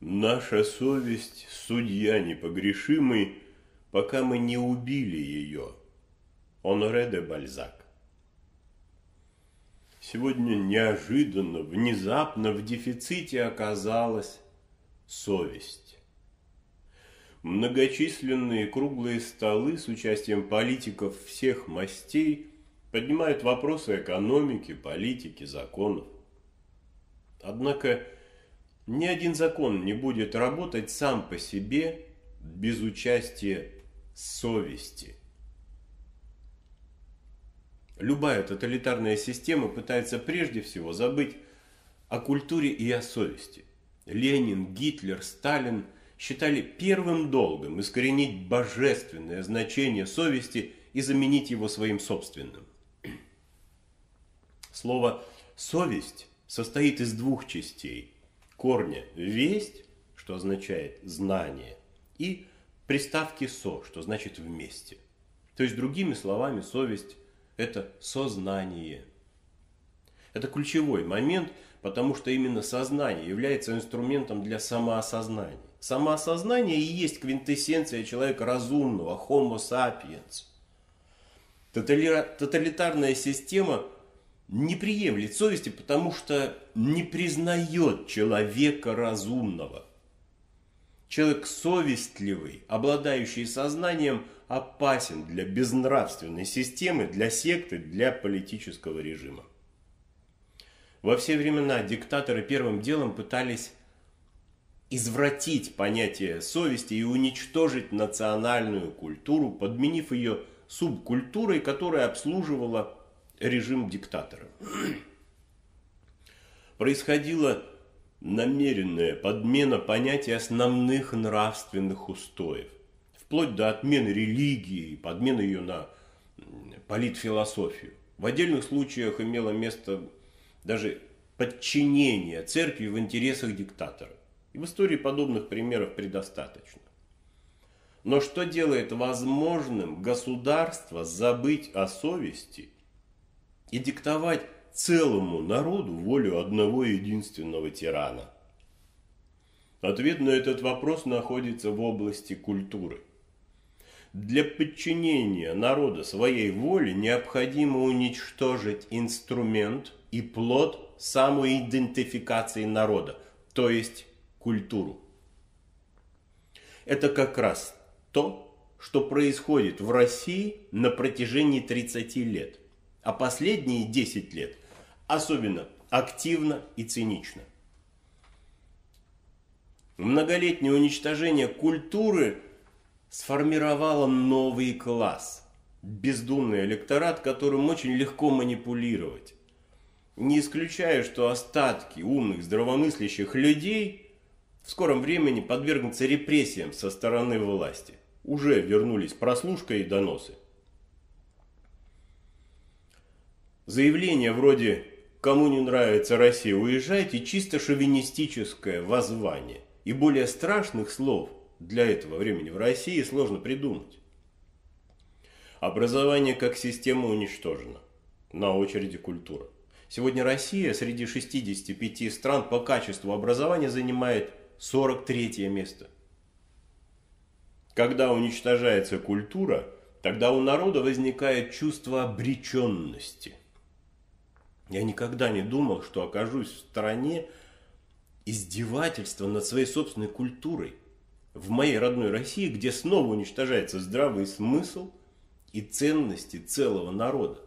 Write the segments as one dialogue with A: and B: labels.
A: Наша совесть – судья непогрешимый, пока мы не убили ее. Оноре де Бальзак. Сегодня неожиданно, внезапно в дефиците оказалась совесть. Многочисленные круглые столы с участием политиков всех мастей поднимают вопросы экономики, политики, законов. Однако ни один закон не будет работать сам по себе без участия совести. Любая тоталитарная система пытается прежде всего забыть о культуре и о совести. Ленин, Гитлер, Сталин считали первым долгом искоренить божественное значение совести и заменить его своим собственным. Слово «совесть» состоит из двух частей – корня «весть», что означает «знание», и приставки «со», что значит «вместе». То есть, другими словами, совесть – это сознание. Это ключевой момент, потому что именно сознание является инструментом для самоосознания. Самоосознание и есть квинтэссенция человека разумного, homo sapiens. Тоталитарная система – не приемлет совести, потому что не признает человека разумного. Человек совестливый, обладающий сознанием, опасен для безнравственной системы, для секты, для политического режима. Во все времена диктаторы первым делом пытались извратить понятие совести и уничтожить национальную культуру, подменив ее субкультурой, которая обслуживала режим диктатора. Происходила намеренная подмена понятий основных нравственных устоев, вплоть до отмены религии и подмены ее на политфилософию. В отдельных случаях имело место даже подчинение церкви в интересах диктатора. И в истории подобных примеров предостаточно. Но что делает возможным государство забыть о совести – и диктовать целому народу волю одного единственного тирана? Ответ на этот вопрос находится в области культуры. Для подчинения народа своей воле необходимо уничтожить инструмент и плод самоидентификации народа, то есть культуру. Это как раз то, что происходит в России на протяжении 30 лет – а последние 10 лет особенно активно и цинично. Многолетнее уничтожение культуры сформировало новый класс, бездумный электорат, которым очень легко манипулировать. Не исключаю, что остатки умных, здравомыслящих людей в скором времени подвергнутся репрессиям со стороны власти. Уже вернулись прослушка и доносы. Заявление вроде «Кому не нравится Россия, уезжайте» чисто шовинистическое воззвание. И более страшных слов для этого времени в России сложно придумать. Образование как система уничтожено. На очереди культура. Сегодня Россия среди 65 стран по качеству образования занимает 43 место. Когда уничтожается культура, тогда у народа возникает чувство обреченности – я никогда не думал, что окажусь в стране издевательства над своей собственной культурой. В моей родной России, где снова уничтожается здравый смысл и ценности целого народа.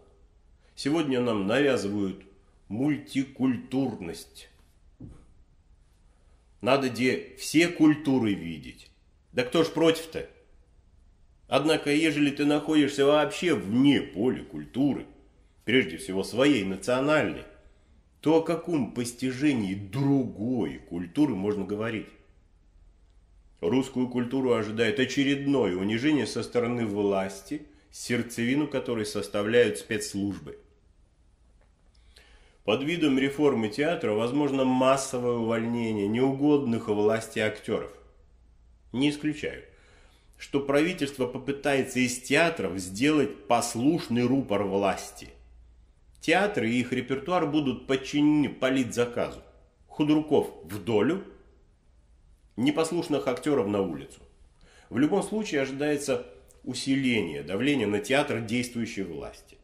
A: Сегодня нам навязывают мультикультурность. Надо где все культуры видеть. Да кто ж против-то? Однако, ежели ты находишься вообще вне поля культуры – прежде всего своей национальной, то о каком постижении другой культуры можно говорить? Русскую культуру ожидает очередное унижение со стороны власти, сердцевину которой составляют спецслужбы. Под видом реформы театра возможно массовое увольнение неугодных власти актеров. Не исключаю, что правительство попытается из театров сделать послушный рупор власти – Театры и их репертуар будут подчинены политзаказу. Худруков в долю, непослушных актеров на улицу. В любом случае ожидается усиление давления на театр действующей власти.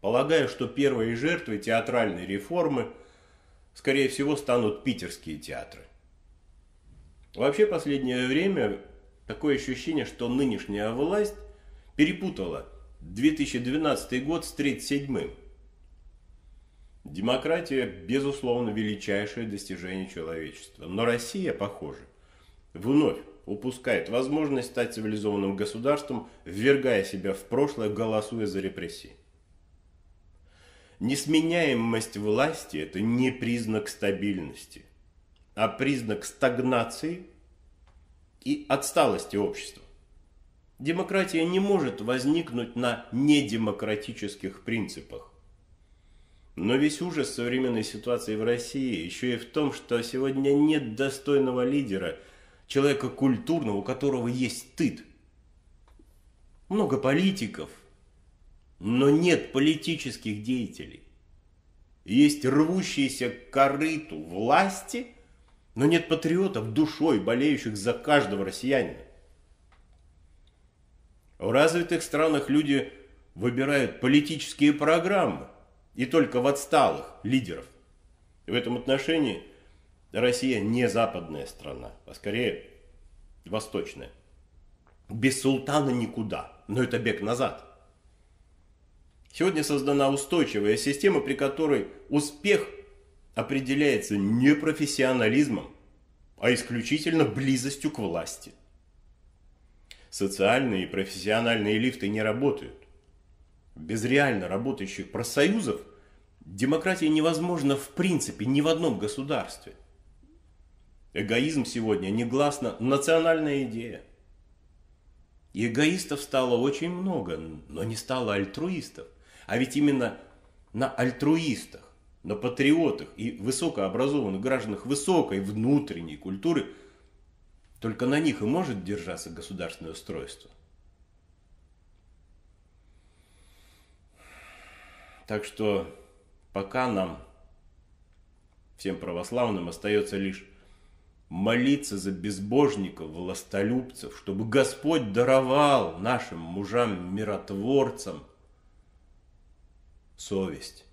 A: Полагаю, что первой жертвой театральной реформы, скорее всего, станут питерские театры. Вообще, последнее время такое ощущение, что нынешняя власть перепутала 2012 год с 37-м. Демократия, безусловно, величайшее достижение человечества. Но Россия, похоже, вновь упускает возможность стать цивилизованным государством, ввергая себя в прошлое, голосуя за репрессии. Несменяемость власти – это не признак стабильности, а признак стагнации и отсталости общества. Демократия не может возникнуть на недемократических принципах. Но весь ужас современной ситуации в России еще и в том, что сегодня нет достойного лидера, человека культурного, у которого есть стыд. Много политиков, но нет политических деятелей. Есть рвущиеся к корыту власти, но нет патриотов душой, болеющих за каждого россиянина. В развитых странах люди выбирают политические программы, и только в отсталых лидеров. И в этом отношении Россия не западная страна, а скорее восточная. Без султана никуда, но это бег назад. Сегодня создана устойчивая система, при которой успех определяется не профессионализмом, а исключительно близостью к власти – социальные и профессиональные лифты не работают. Без реально работающих профсоюзов демократия невозможна в принципе ни в одном государстве. Эгоизм сегодня негласно национальная идея. И эгоистов стало очень много, но не стало альтруистов. А ведь именно на альтруистах, на патриотах и высокообразованных гражданах высокой внутренней культуры – только на них и может держаться государственное устройство. Так что пока нам, всем православным, остается лишь молиться за безбожников, властолюбцев, чтобы Господь даровал нашим мужам-миротворцам совесть.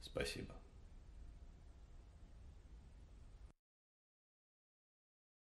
A: Спасибо.